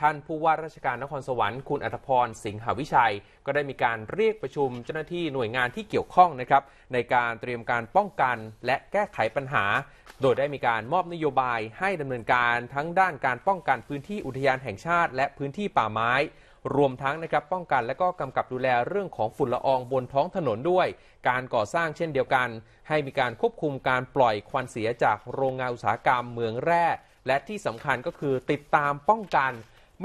ท่านผู้ว่าราชการนครสวรรค์คุณอัธพรสิงหวิชัย ก็ได้มีการเรียกประชุมเจ้าหน้าที่หน่วยงานที่เกี่ยวข้องนะครับในการเตรียมการป้องกัน และแก้ไขปัญหา โดยได้มีการมอบนโยบายให้ดำเนินการทั้งด้านการป้องกันพื้นที่อุทยานแห่งชาติและพื้นที่ป่าไม้ รวมทั้งนะครับป้องกันและก็กำกับดูแลเรื่องของฝุ่นละอองบนท้องถนนด้วย การก่อสร้างเช่นเดียวกัน ให้มีการควบคุมการปล่อยควันเสียจากโรงงานอุตสาหกรรมเมืองแร่และที่สำคัญก็คือติดตามป้องกัน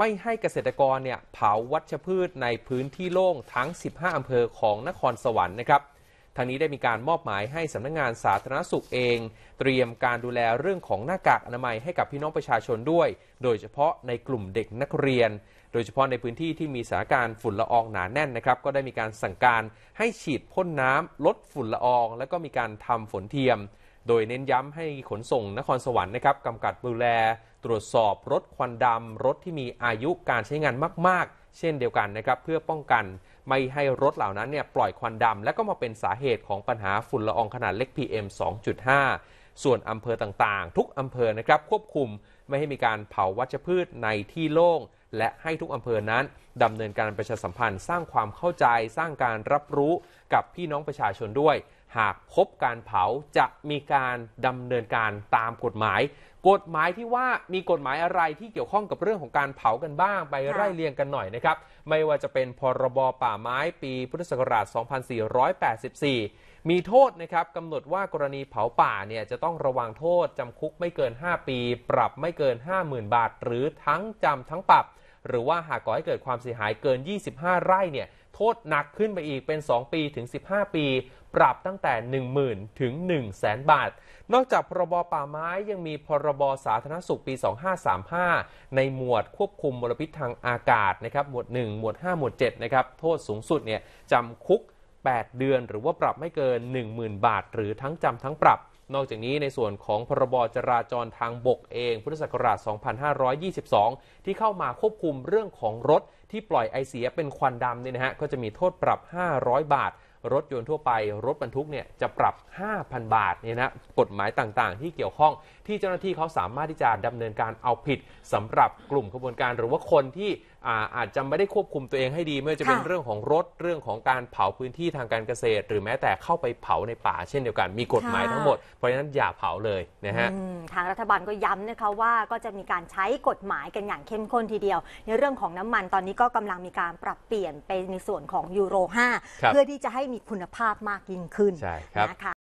ไม่ให้เกษตรกรเนี่ยเผาวัชพืชในพื้นที่โล่งทั้ง 15 อำเภอของนครสวรรค์นะครับ ทางนี้ได้มีการมอบหมายให้สำนักงงานสาธารณสุขเอง เตรียมการดูแลเรื่องของหน้ากากอนามัยให้กับพี่น้องประชาชนด้วย โดยเฉพาะในกลุ่มเด็กนักเรียน โดยเฉพาะในพื้นที่ที่มีสถานการณ์ฝุ่นละอองหนาแน่นนะครับ ก็ได้มีการสั่งการให้ฉีดพ่นน้ำ ลดฝุ่นละออง และก็มีการทำฝนเทียม โดยเน้นย้ำให้ขนส่งนครสวรรค์นะครับกำกับดูแลตรวจสอบรถควันดำ รถที่มีอายุการใช้งานมาก ๆ เช่นเดียวกันนะครับเพื่อป้องกันไม่ให้รถเหล่านั้นเนี่ยปล่อยควันดำ และก็มาเป็นสาเหตุของปัญหาฝุ่นละอองขนาดเล็ก PM 2.5 ส่วนอำเภอต่างๆ ทุกอำเภอนะครับ ควบคุมไม่ให้มีการเผาวัชพืชในที่โล่งและให้ทุกอำเภอนั้นดำเนินการประชาสัมพันธ์ สร้างความเข้าใจสร้างการรับรู้กับพี่น้องประชาชนด้วย หากพบการเผาจะมีการดำเนินการตามกฎหมาย กฎหมายที่ว่ามีกฎหมายอะไรที่เกี่ยวข้องกับเรื่องของการเผากันบ้างไปไล่เรียงกันหน่อยนะครับ ไม่ว่าจะเป็นพรบป่าไม้ปีพุทธศักราช2484 มีโทษนะครับกำหนดว่ากรณีเผาป่าเนี่ยจะต้องระวังโทษจำคุกไม่เกิน 5 ปี ปรับไม่เกิน 50,000 บาท หรือทั้งจำทั้งปรับหรือว่าหากก่อให้เกิดความเสียหายเกิน 25 ไร่ เนี่ย โทษหนักขึ้นไปอีกเป็น 2 ปีถึง 15 ปี ปรับตั้งแต่ 10,000ถึง100,000 บาท นอกจากพรบป่าไม้ยังมีพรบสาธารณสุขปี 2535 ในหมวดควบคุมมลพิษทางอากาศนะครับ หมวด1หมวด 5 หมวด 7 นะครับ โทษสูงสุดเนี่ยจำคุก 8 เดือนหรือว่าปรับไม่เกิน 10,000 บาท หรือทั้งจำทั้งปรับนอกจากนี้ในส่วนของพรบจราจรทางบกเอง พุทธศักราช 2522 ที่เข้ามาควบคุมเรื่องของรถที่ปล่อยไอเสียเป็นควันดำเนี่ยนะฮะก็จะมีโทษปรับ 500 บาท รถยนต์ทั่วไป รถบรรทุกเนี่ยจะปรับ 5,000 บาทเนี่ยนะกฎหมายต่างๆ ที่เกี่ยวข้องที่เจ้าหน้าที่เขาสามารถที่จะดำเนินการเอาผิดสำหรับกลุ่มขบวนการหรือว่าคนที่อาอาจจะไม่ได้ควบคุมตัวเองให้ดีไม่ว่าจะเป็นเรื่องของรถเรื่องของการเผาพื้นที่ทางการเกษตร หรือแม้แต่เข้าไปเผาในป่าเช่นเดียวกันมีกฎหมายทั้งหมดเพราะฉะนั้นอย่าเผาเลยนะฮะทางรัฐบาลก็ย้ำนะคะว่าก็จะมีการใช้กฎหมายกันอย่างเข้มข้นทีเดียว ในเรื่องของน้ำมันตอนนี้ก็กำลังมีการปรับเปลี่ยนไปในส่วนของยูโร5เพื่อที่จะให้มีคุณภาพมากยิ่งขึ้นนะคะ